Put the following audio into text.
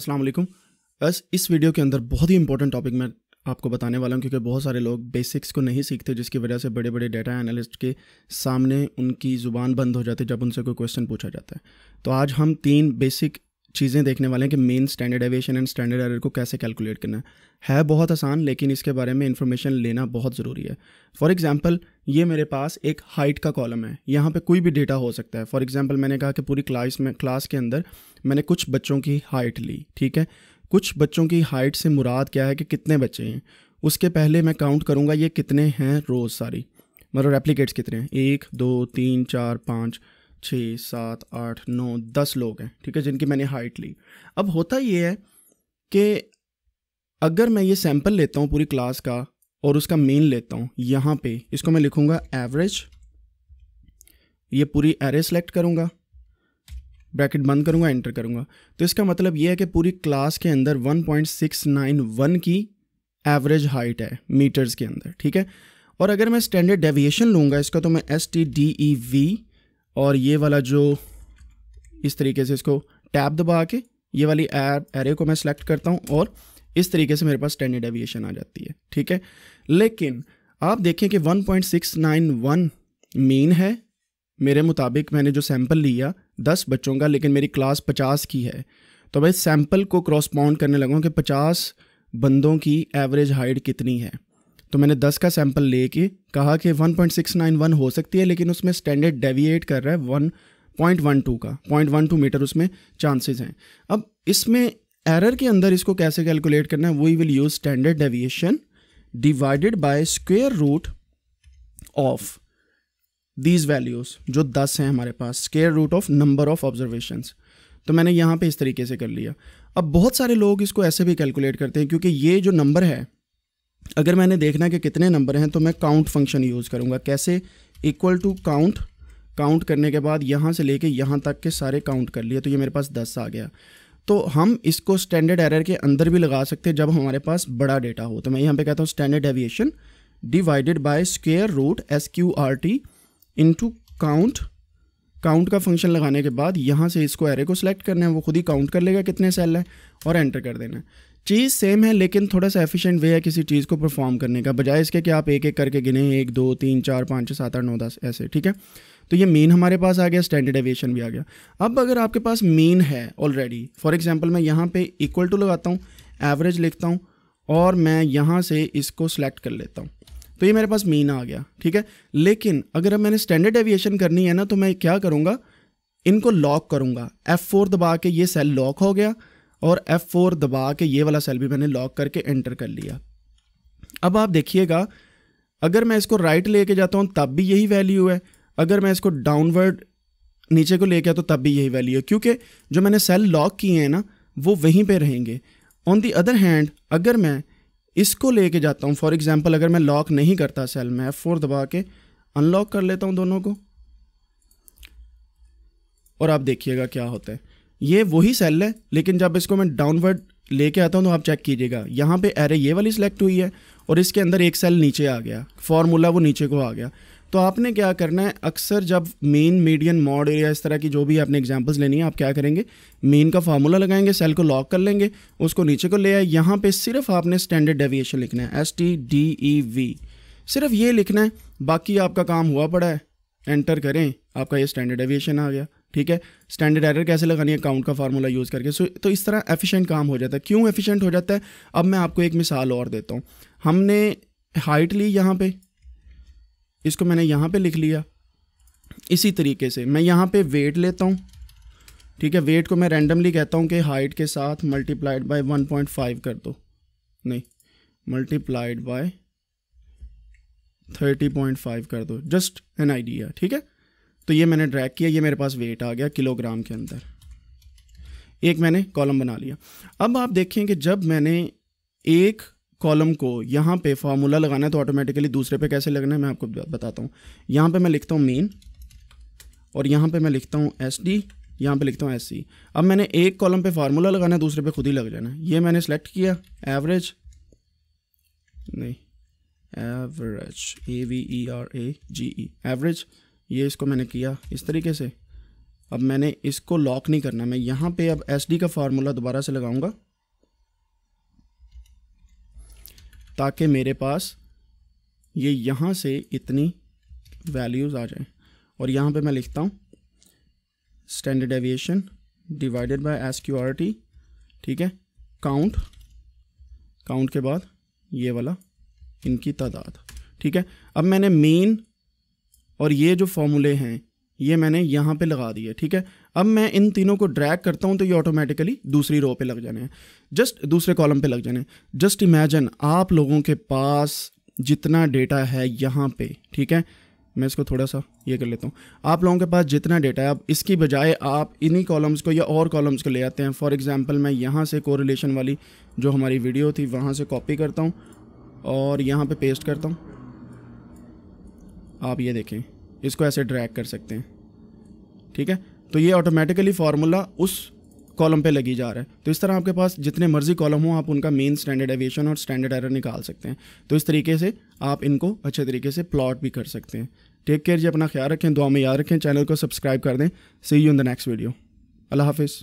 अस्सलाम वालेकुम बस इस वीडियो के अंदर बहुत ही इंपॉर्टेंट टॉपिक मैं आपको बताने वाला हूँ क्योंकि बहुत सारे लोग बेसिक्स को नहीं सीखते जिसकी वजह से बड़े बड़े डेटा एनालिस्ट के सामने उनकी ज़ुबान बंद हो जाती है जब उनसे कोई क्वेश्चन पूछा जाता है तो आज हम तीन बेसिक चीज़ें देखने वाले हैं कि mean standard deviation and standard error को कैसे कैलकुलेट करना है है बहुत आसान लेकिन इसके बारे में इंफॉर्मेशन लेना बहुत ज़रूरी है फॉर एग्जांपल ये मेरे पास एक हाइट का कॉलम है यहाँ पे कोई भी डेटा हो सकता है फॉर एग्जांपल मैंने कहा कि पूरी क्लास में क्लास के अंदर मैंने कुछ बच्चों की हाइट ली ठीक है कुछ बच्चों की हाइट से मुराद क्या है कि कितने बच्चे हैं उसके पहले मैं काउंट करूँगा ये कितने हैं रोज़ सारी मतलब रेप्लीकेट्स कितने हैं एक दो तीन चार पाँच छः सात आठ नौ दस लोग हैं ठीक है जिनकी मैंने हाइट ली अब होता ये है कि अगर मैं ये सैम्पल लेता हूँ पूरी क्लास का और उसका मेन लेता हूँ यहाँ पे इसको मैं लिखूँगा एवरेज ये पूरी एरे सेलेक्ट करूँगा ब्रैकेट बंद करूँगा एंटर करूँगा तो इसका मतलब ये है कि पूरी क्लास के अंदर 1.691 की एवरेज हाइट है मीटर्स के अंदर ठीक है और अगर मैं स्टैंडर्ड डेविएशन लूँगा इसका तो मैं S T D E V और ये वाला जो इस तरीके से इसको टैब दबा के ये वाली ऐप एरे को मैं सेलेक्ट करता हूँ और इस तरीके से मेरे पास स्टैंडर्ड एविएशन आ जाती है ठीक है लेकिन आप देखें कि 1.691 मीन है मेरे मुताबिक मैंने जो सैंपल लिया दस बच्चों का लेकिन मेरी क्लास पचास की है तो भाई सैंपल को पाउंड करने लगा कि पचास बंदों की एवरेज हाइट कितनी है तो मैंने 10 का सैंपल लेके कहा कि 1.691 हो सकती है लेकिन उसमें स्टैंडर्ड डेविएट कर रहा है वन पॉइंट वन टू का पॉइंट वन टू मीटर उसमें चांसेस हैं अब इसमें एरर के अंदर इसको कैसे कैलकुलेट करना है we will use standard deviation divided by square root of these values जो दस हैं हमारे पास square root of number of observation तो मैंने यहाँ पे इस तरीके से कर लिया अब बहुत सारे लोग इसको ऐसे भी कैलकुलेट करते हैं क्योंकि ये जो नंबर है अगर मैंने देखना है कि कितने नंबर हैं तो मैं काउंट फंक्शन यूज़ करूँगा कैसे इक्वल टू काउंट काउंट करने के बाद यहाँ से लेके यहाँ तक के सारे काउंट कर लिए तो ये मेरे पास दस आ गया तो हम इसको स्टैंडर्ड एरर के अंदर भी लगा सकते हैं जब हमारे पास बड़ा डेटा हो तो मैं यहाँ पे कहता हूँ standard deviation divided by square root S Q R T into count count का फंक्शन लगाने के बाद यहाँ से इसको एरे को सिलेक्ट करना है वो खुद ही काउंट कर लेगा कितने सेल हैं और एंटर कर देना है चीज़ सेम है लेकिन थोड़ा सा एफिशिएंट वे है किसी चीज़ को परफॉर्म करने का बजाय इसके कि आप एक एक करके गिने एक दो तीन चार पाँच छः सात आठ नौ दस ऐसे ठीक है तो ये मेन हमारे पास आ गया स्टैंडर्ड एविएशन भी आ गया अब अगर आपके पास मीन है ऑलरेडी फॉर एग्जाम्पल मैं यहाँ पे इक्वल टू लगाता हूँ एवरेज लिखता हूँ और मैं यहाँ से इसको सेलेक्ट कर लेता हूँ तो ये मेरे पास मीन आ गया ठीक है लेकिन अगर अब मैंने स्टैंडर्ड एविएशन करनी है ना तो मैं क्या करूँगा इनको लॉक करूँगा F4 दबा के ये सेल लॉक हो गया और F4 दबा के ये वाला सेल भी मैंने लॉक करके एंटर कर लिया अब आप देखिएगा अगर मैं इसको राइट लेके जाता हूँ तब भी यही वैल्यू है अगर मैं इसको डाउनवर्ड नीचे को लेके आता हूँ तब भी यही वैल्यू है क्योंकि जो मैंने सेल लॉक किए हैं ना वो वहीं पे रहेंगे ऑन दी अदर हैंड अगर मैं इसको लेके जाता हूँ फॉर एग्ज़ाम्पल अगर मैं लॉक नहीं करता सेल मैं एफ फोर दबा के अनलॉक कर लेता हूँ दोनों को और आप देखिएगा क्या होता है ये वही सेल है लेकिन जब इसको मैं डाउनवर्ड लेके आता हूँ तो आप चेक कीजिएगा यहाँ पे एरे ये वाली सिलेक्ट हुई है और इसके अंदर एक सेल नीचे आ गया फार्मूला वो नीचे को आ गया तो आपने क्या करना है अक्सर जब मेन मीडियन मॉड एरिया इस तरह की जो भी आपने एग्जांपल्स लेनी है आप क्या करेंगे मेन का फार्मूला लगाएंगे सेल को लॉक कर लेंगे उसको नीचे को ले आए यहाँ पर सिर्फ आपने स्टैंडर्ड डेविएशन लिखना है S T D E V सिर्फ ये लिखना है बाकी आपका काम हुआ पड़ा है एंटर करें आपका ये स्टैंडर्ड डेविएशन आ गया ठीक है स्टैंडर्ड एरर कैसे लगानी है काउंट का फार्मूला यूज़ करके सो तो इस तरह एफिशिएंट काम हो जाता है क्यों एफिशिएंट हो जाता है अब मैं आपको एक मिसाल और देता हूँ हमने हाइट ली यहाँ पे इसको मैंने यहाँ पे लिख लिया इसी तरीके से मैं यहाँ पे वेट लेता हूँ ठीक है वेट को मैं रैंडमली कहता हूँ कि हाइट के साथ मल्टीप्लाइड बाई वन कर दो नहीं मल्टीप्लाइड बाय थर्टी कर दो जस्ट एन आइडिया ठीक है तो ये मैंने ट्रैक किया ये मेरे पास वेट आ गया किलोग्राम के अंदर एक मैंने कॉलम बना लिया अब आप देखें कि जब मैंने एक कॉलम को यहाँ पे फार्मूला लगाना है तो ऑटोमेटिकली दूसरे पे कैसे लगना है मैं आपको बताता हूँ यहाँ पे मैं लिखता हूँ मेन और यहाँ पे मैं लिखता हूँ एस डी यहाँ पर लिखता हूँ एस सी अब मैंने एक कॉलम पे फार्मूला लगाना है दूसरे पे खुद ही लग जाना है ये मैंने सेलेक्ट किया एवरेज नहीं average A V E R A G E average ये इसको मैंने किया इस तरीके से अब मैंने इसको लॉक नहीं करना मैं यहाँ पे अब एस का फार्मूला दोबारा से लगाऊंगा ताकि मेरे पास ये यहाँ से इतनी वैल्यूज़ आ जाए और यहाँ पे मैं लिखता हूँ standard deviation divided by S Q R T ठीक है काउंट काउंट के बाद ये वाला इनकी तादाद ठीक है अब मैंने मेन और ये जो फॉर्मूले हैं ये मैंने यहाँ पे लगा दिए ठीक है अब मैं इन तीनों को ड्रैग करता हूँ तो ये ऑटोमेटिकली दूसरी रो पे लग जाने हैं जस्ट दूसरे कॉलम पे लग जाने हैं जस्ट इमेजन आप लोगों के पास जितना डेटा है यहाँ पे ठीक है मैं इसको थोड़ा सा ये कर लेता हूँ आप लोगों के पास जितना डेटा है अब इसकी बजाय आप इन्हीं कॉलम्स को या और कॉलम्स को ले आते हैं फॉर एग्ज़ाम्पल मैं यहाँ से कोरिलेशन वाली जो हमारी वीडियो थी वहाँ से कॉपी करता हूँ और यहाँ पे पेस्ट करता हूँ आप ये देखें इसको ऐसे ड्रैग कर सकते हैं ठीक है तो ये ऑटोमेटिकली फार्मूला उस कॉलम पे लगी जा रहा है तो इस तरह आपके पास जितने मर्जी कॉलम हो आप उनका मेन स्टैंडर्ड एविएशन और स्टैंडर्ड एरर निकाल सकते हैं तो इस तरीके से आप इनको अच्छे तरीके से प्लॉट भी कर सकते हैं टेक केयर जी अपना ख्याल रखें दुआ में याद रखें चैनल को सब्सक्राइब कर दें see you in the next video अल्लाह हाफिज़